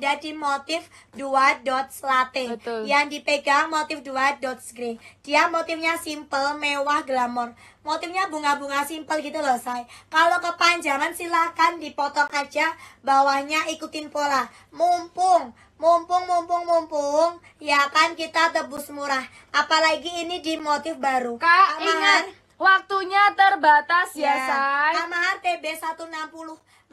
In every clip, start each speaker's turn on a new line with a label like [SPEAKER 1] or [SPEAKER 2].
[SPEAKER 1] ada di motif dua dots latte Betul. yang dipegang motif dua dots grey. Dia motifnya simple, mewah, glamor. Motifnya bunga-bunga simple gitu loh, say. Kalau kepanjangan silahkan dipotong aja bawahnya ikutin pola. Mumpung mumpung mumpung mumpung ya kan kita tebus murah apalagi ini di motif baru kak ingat Waktunya terbatas ya, ya B satu TB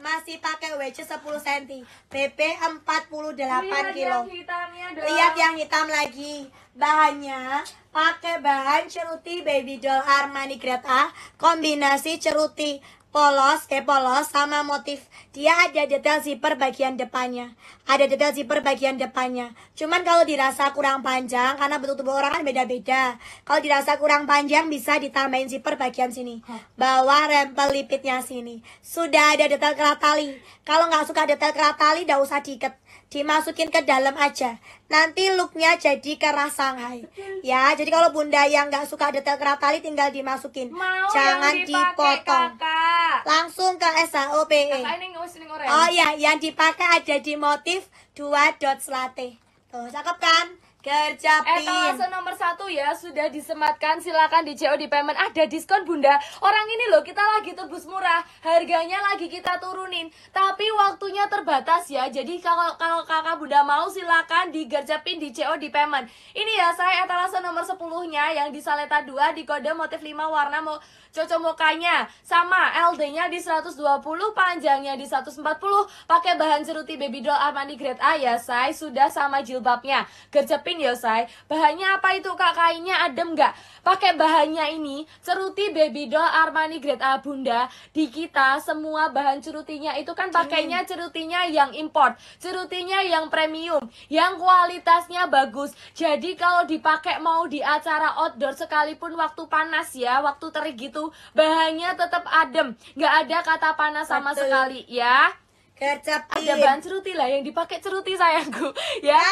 [SPEAKER 1] 160 masih pakai WC 10 cm PP 48 Lihat kilo yang
[SPEAKER 2] hitamnya Lihat yang
[SPEAKER 1] hitam lagi Bahannya pakai bahan ceruti baby doll Armani grade A Kombinasi ceruti polos, kayak eh, polos sama motif. Dia ada detail zipper bagian depannya. Ada detail zipper bagian depannya. Cuman kalau dirasa kurang panjang karena bentuk tubuh orang kan beda-beda. Kalau dirasa kurang panjang bisa ditambahin zipper bagian sini. Bawah rempel lipitnya sini. Sudah ada detail kerat tali. Kalau nggak suka detail kerat tali, nggak usah diket dimasukin ke dalam aja. Nanti looknya jadi kerah Shanghai. Ya, jadi kalau bunda yang nggak suka detail kerah tali tinggal dimasukin. Mau Jangan dipotong.
[SPEAKER 2] Kakak. Langsung ke SHOPE. Oh ya yang
[SPEAKER 1] dipakai ada di motif
[SPEAKER 2] dua dot selate. Tuh, cakep kan? Kercapin. Eh, etalase nomor satu ya sudah disematkan. Silakan di CO di payment. Ada diskon bunda. Orang ini loh kita lagi tebus murah. Harganya lagi kita turunin. Tapi waktunya terbatas ya. Jadi kalau kalau kakak bunda mau silakan digercapin di CO di payment. Ini ya saya etalase nomor sepuluhnya yang di Saleta 2 di kode motif 5 warna mau cocok mukanya sama LD-nya di 120 panjangnya di 140 pakai bahan ceruti baby doll Armani grade A ya saya sudah sama jilbabnya gercepin dicobain ya say bahannya apa itu kak kainnya adem nggak pakai bahannya ini ceruti baby doll Armani grade A bunda di kita semua bahan cerutinya itu kan pakainya cerutinya yang import cerutinya yang premium yang kualitasnya bagus jadi kalau dipakai mau di acara outdoor sekalipun waktu panas ya waktu terik gitu bahannya tetap adem nggak ada kata panas sama Betul. sekali ya Kercapin. Ada bahan ceruti lah yang dipakai ceruti sayangku ya. ya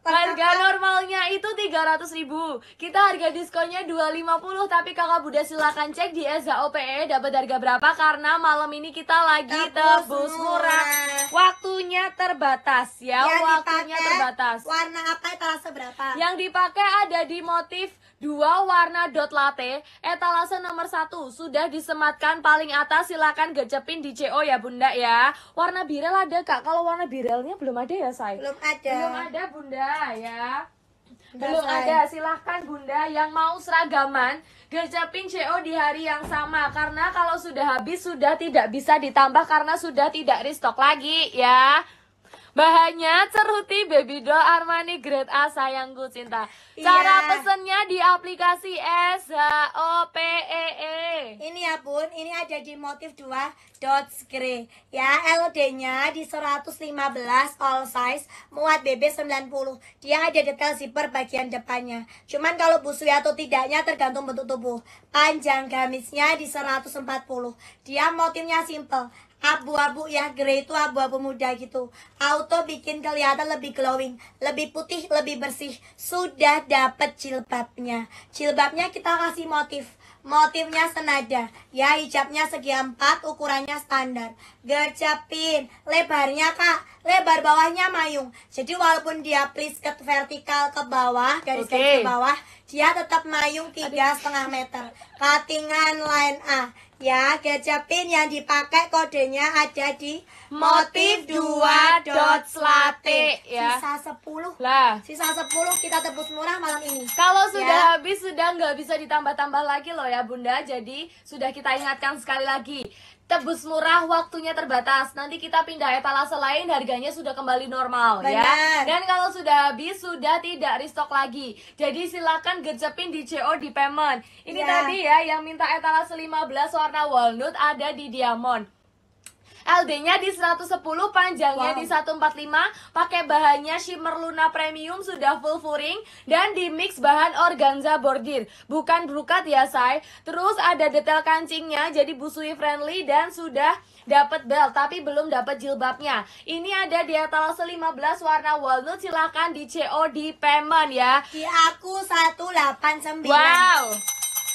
[SPEAKER 2] Harga normalnya itu 300 ribu Kita harga diskonnya 250 Tapi kakak Buda silahkan cek di OPE dapat harga berapa Karena malam ini kita lagi tebus, murah. Waktunya terbatas ya iya Waktunya atas.
[SPEAKER 1] Warna apa etalase berapa? Yang
[SPEAKER 2] dipakai ada di motif dua warna dot latte. Etalase nomor satu sudah disematkan paling atas. Silakan gecepin di CO ya Bunda ya. Warna birel ada Kak. Kalau warna birelnya belum ada ya saya Belum ada. Belum ada Bunda ya.
[SPEAKER 1] Belum ada,
[SPEAKER 2] silahkan bunda yang mau seragaman Gercapin CO di hari yang sama Karena kalau sudah habis sudah tidak bisa ditambah Karena sudah tidak restock lagi ya Bahannya ceruti baby doll Armani grade A sayangku cinta. Iya. Cara yeah. pesennya di aplikasi S O P E E. Ini ya Bun, ini ada di motif
[SPEAKER 1] dua dot grey ya LD-nya di 115 all size muat BB 90 dia ada detail zipper bagian depannya cuman kalau busui atau tidaknya tergantung bentuk tubuh panjang gamisnya di 140 dia motifnya simple abu-abu ya grey itu abu-abu muda gitu auto bikin kelihatan lebih glowing lebih putih lebih bersih sudah dapet jilbabnya jilbabnya kita kasih motif motifnya senada ya hijabnya segi empat ukurannya standar gercepin lebarnya kak lebar bawahnya mayung jadi walaupun dia plisket vertikal ke bawah garis okay. ke bawah dia tetap mayung tiga setengah meter katingan line A Ya, pin yang dipakai kodenya ada di motif 2 dot slate ya. Sisa
[SPEAKER 2] 10. Lah, sisa 10 kita tebus murah malam ini. Kalau ya. sudah ya. habis sudah nggak bisa ditambah-tambah lagi loh ya Bunda. Jadi sudah kita ingatkan sekali lagi tebus murah waktunya terbatas nanti kita pindah etalase lain harganya sudah kembali normal ya. Benar. ya dan kalau sudah habis sudah tidak restock lagi jadi silakan gecepin di CO di payment ini yeah. tadi ya yang minta etalase 15 warna walnut ada di diamond LD-nya di 110, panjangnya wow. di 145, pakai bahannya shimmer Luna Premium sudah full furing dan di mix bahan organza bordir, bukan brukat ya, say. Terus ada detail kancingnya jadi busui friendly dan sudah dapat belt tapi belum dapat jilbabnya. Ini ada di etalase 15 warna walnut, silahkan di CO di payment ya. Di aku 189. Wow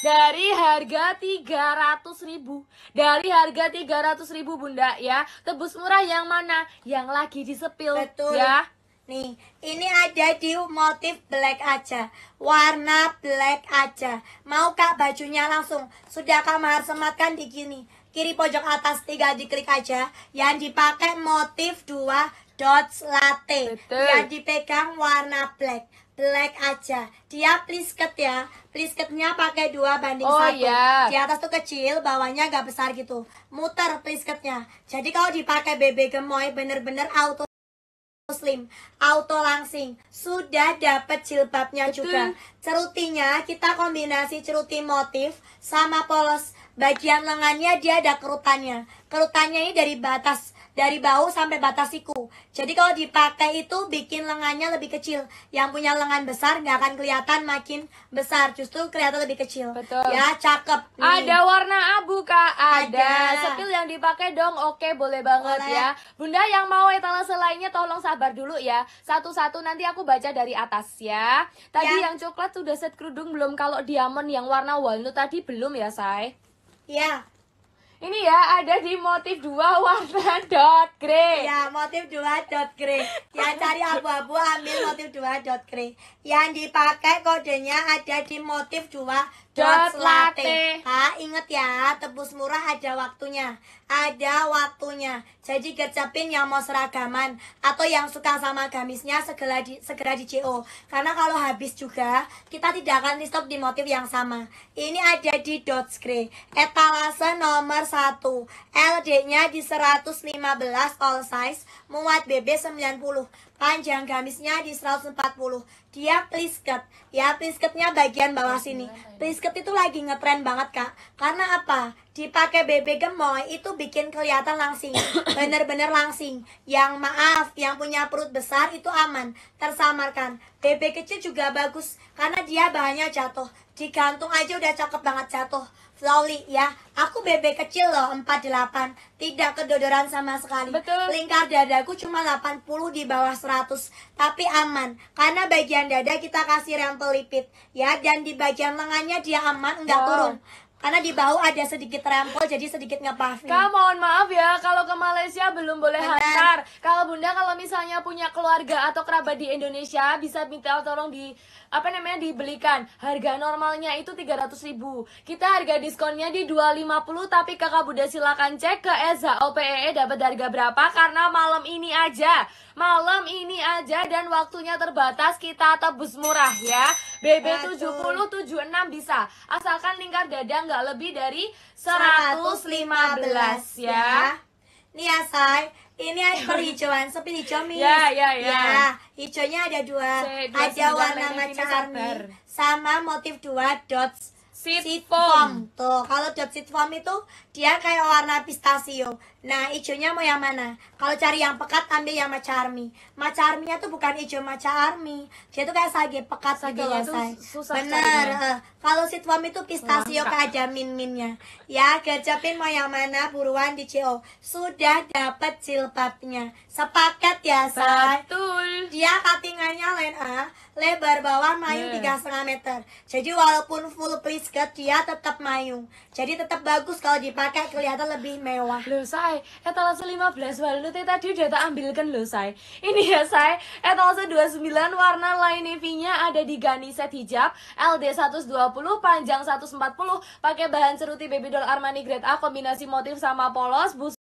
[SPEAKER 2] dari harga 300 ribu dari harga 300 ribu bunda ya tebus murah yang mana yang lagi disepil Betul. ya
[SPEAKER 1] Nih, ini ada di motif black aja, warna black aja. Mau kak bajunya langsung? Sudah kamar sematkan di gini. Kiri pojok atas tiga diklik aja. Yang dipakai motif dua dots latte. Betul. Yang dipegang warna black black aja. Dia plisket ya. Plisketnya pakai dua banding oh, satu. Iya. Di atas tuh kecil, bawahnya agak besar gitu. Muter plisketnya. Jadi kalau dipakai BB gemoy bener-bener auto muslim, auto langsing. Sudah dapat jilbabnya Betul. juga. Cerutinya kita kombinasi ceruti motif sama polos. Bagian lengannya dia ada kerutannya. Kerutannya ini dari batas dari bahu sampai batas siku. Jadi kalau dipakai itu bikin lengannya lebih kecil. Yang punya lengan besar nggak akan kelihatan makin besar,
[SPEAKER 2] justru kelihatan lebih kecil. Betul. Ya, cakep. Nih. Hmm. Ada warna abu, Kak. Ada. Ada. Sepil yang dipakai dong. Oke, boleh banget boleh. ya. Bunda yang mau etalase ya, lainnya tolong sabar dulu ya. Satu-satu nanti aku baca dari atas ya. Tadi ya. yang coklat sudah set kerudung belum kalau diamond yang warna walnut tadi belum ya, Say? Ya, ini ya ada di motif dua warna dot grey ya motif dua dot grey yang
[SPEAKER 1] cari abu-abu ambil motif dua dot grey yang dipakai kodenya ada di motif dua Dot latte. Ah, inget ya, tebus murah ada waktunya. Ada waktunya. Jadi gercepin yang mau seragaman atau yang suka sama gamisnya segera di, segera di CO. Karena kalau habis juga, kita tidak akan stop di motif yang sama. Ini ada di dot grey. Etalase nomor 1. LD-nya di 115 all size, muat BB 90. Panjang gamisnya di 140. Dia plisket. Ya, plisketnya bagian bawah sini basket itu lagi ngetren banget kak karena apa dipakai BB gemoy itu bikin kelihatan langsing bener-bener langsing yang maaf yang punya perut besar itu aman tersamarkan BB kecil juga bagus karena dia bahannya jatuh digantung aja udah cakep banget jatuh Loli ya, aku bebek kecil loh 48 Tidak kedodoran sama sekali Betul. Lingkar dadaku cuma 80 di bawah 100 Tapi aman Karena bagian dada kita kasih rem pelipit Ya dan di bagian lengannya dia aman enggak wow. turun karena di bawah ada sedikit rempol jadi sedikit ngepafin. Kak
[SPEAKER 2] mohon maaf ya kalau ke Malaysia belum boleh hantar. Kalau Bunda kalau misalnya punya keluarga atau kerabat di Indonesia bisa minta tolong di apa namanya dibelikan. Harga normalnya itu 300.000. Kita harga diskonnya di 250 tapi Kakak Bunda silakan cek ke Eza OPEE e dapat harga berapa karena malam ini aja. Malam ini aja dan waktunya terbatas kita tebus murah ya. bb 7076 bisa. Asalkan lingkar dada nggak lebih dari 115 ya. ya. Nih ya, Say. Ini ada perhijauan sepi hijau mis. Ya, ya, ya. ya
[SPEAKER 1] hijaunya ada dua. C, dua ada warna macam army sama motif dua dots sitcom Tuh, kalau dot sitcom itu dia kayak warna pistachio. Nah, hijaunya mau yang mana? Kalau cari yang pekat ambil yang maca army. Maca army tuh bukan hijau maca army. Dia tuh kayak sage pekat sage gitu loh, say. Susah Bener. Eh. kalau sitcom itu pistachio kayak ada min-minnya. Ya, gercepin mau yang mana? Buruan di CO. Sudah dapat jilbabnya. Sepaket ya, say. Betul. Dia cuttingannya lain A, lebar bawah main tiga setengah meter. Jadi walaupun full please basket dia tetap mayung. Jadi tetap bagus kalau dipakai kelihatan lebih
[SPEAKER 2] mewah. lo say, etalase 15 walnut tadi udah tak ambilkan lo say. Ini ya say, etalase 29 warna lain navy-nya ada di Gani set hijab LD 120 panjang 140 pakai bahan ceruti baby doll Armani grade A kombinasi motif sama polos bus.